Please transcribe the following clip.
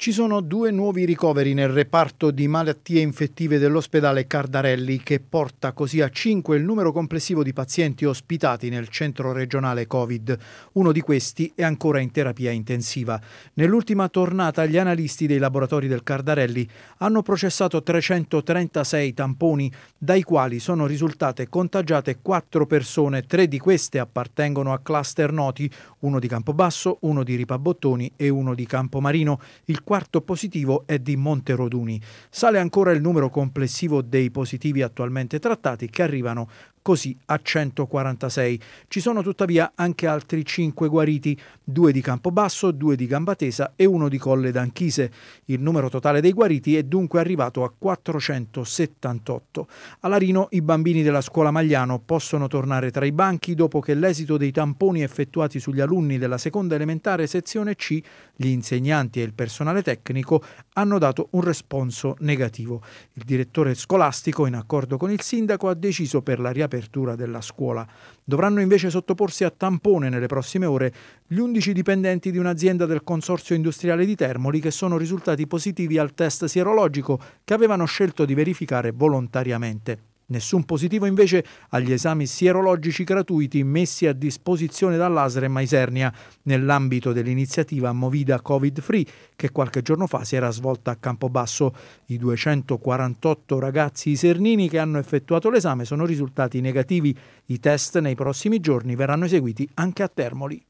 Ci sono due nuovi ricoveri nel reparto di malattie infettive dell'ospedale Cardarelli che porta così a 5 il numero complessivo di pazienti ospitati nel centro regionale Covid. Uno di questi è ancora in terapia intensiva. Nell'ultima tornata gli analisti dei laboratori del Cardarelli hanno processato 336 tamponi dai quali sono risultate contagiate 4 persone, Tre di queste appartengono a cluster noti, uno di Campobasso, uno di Ripabottoni e uno di Campomarino. Il quarto positivo è di Monteroduni. Sale ancora il numero complessivo dei positivi attualmente trattati che arrivano così a 146. Ci sono tuttavia anche altri 5 guariti, 2 di Campobasso, 2 di Gambatesa e 1 di Colle d'Anchise. Il numero totale dei guariti è dunque arrivato a 478. A Larino i bambini della scuola Magliano possono tornare tra i banchi dopo che l'esito dei tamponi effettuati sugli alunni della seconda elementare sezione C, gli insegnanti e il personale personale tecnico hanno dato un responso negativo. Il direttore scolastico, in accordo con il sindaco, ha deciso per la riapertura della scuola. Dovranno invece sottoporsi a tampone nelle prossime ore gli 11 dipendenti di un'azienda del Consorzio Industriale di Termoli che sono risultati positivi al test sierologico che avevano scelto di verificare volontariamente. Nessun positivo invece agli esami sierologici gratuiti messi a disposizione dall'Asre Maisernia nell'ambito dell'iniziativa Movida Covid Free che qualche giorno fa si era svolta a Campobasso. I 248 ragazzi isernini che hanno effettuato l'esame sono risultati negativi. I test nei prossimi giorni verranno eseguiti anche a Termoli.